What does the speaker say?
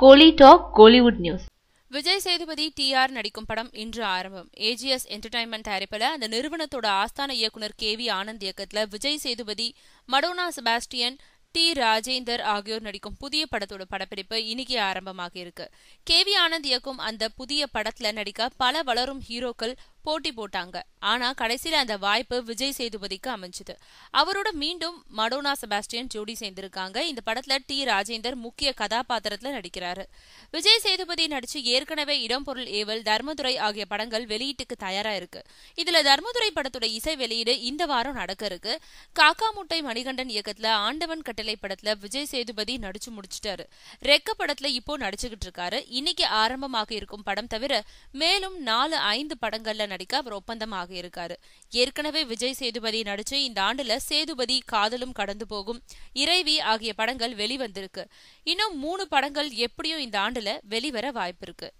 கோலி talk Kollywood news Vijay Sethupathi T R நடிக்கும் படம் இன்று ஆரம்பம் ஏஜிஎஸ் என்டர்டைன்மெண்ட் தயாரிப்பில் அந்த நிறுவனத்தோட ஆஸ்தான இயக்குனர் கே வி ஆனந்த் இயக்கத்தில் விஜய் சேதுபதி மடோனா செபாஸ்டியன் டி ராஜேந்தர் ஆகியோர் நடிக்கும் புதிய படத்தோட படப்பிடிப்பு இன்னைக்கு ஆரம்பமாக இருக்கு கே வி ஆனந்த் இயக்கும் அந்த புதிய படத்துல நடிக்க பல வளரும் ஹீரோக்கள் போட்டி போட்டாங்க ஆனா கடைசியில அந்த வாய்ப்பு விஜய் சேதுபதிக்கு அமைஞ்சது அவரோட மீண்டும் மடோனா செபாஸ்டியன் ஜோடி சேர்ந்திருக்காங்க இந்த படத்துல டி ராஜேந்தர் முக்கிய கதாபாத்திரத்துல நடிக்கிறாரு விஜய் சேதுபதி நடிச்சு ஏற்கனவே இடம்பொருள் ஏவல் தர்மதுரை ஆகிய படங்கள் வெளியீட்டுக்கு தயாரா இருக்கு இதுல தர்மதுரை படத்தோட இசை வெளியீடு இந்த வாரம் நடக்க இருக்கு காக்கா முட்டை மணிகண்டன் இயக்கத்துல ஆண்டவன் கட்டளை படத்துல விஜய் சேதுபதி நடிச்சு முடிச்சிட்டாரு ரெக்க படத்துல இப்போ நடிச்சுக்கிட்டு இருக்காரு இன்னைக்கு ஆரம்பமாக இருக்கும் படம் தவிர மேலும் நாலு ஐந்து படங்கள்ல நடிக்க அவர் ஒப்பந்தமாக இருக்காரு ஏற்கனவே விஜய் சேதுபதி நடிச்சு இந்த ஆண்டுல சேதுபதி காதலும் கடந்து போகும் இறைவி ஆகிய படங்கள் வெளிவந்திருக்கு இன்னும் மூணு படங்கள் எப்படியும் இந்த ஆண்டுல வெளிவர வாய்ப்பு இருக்கு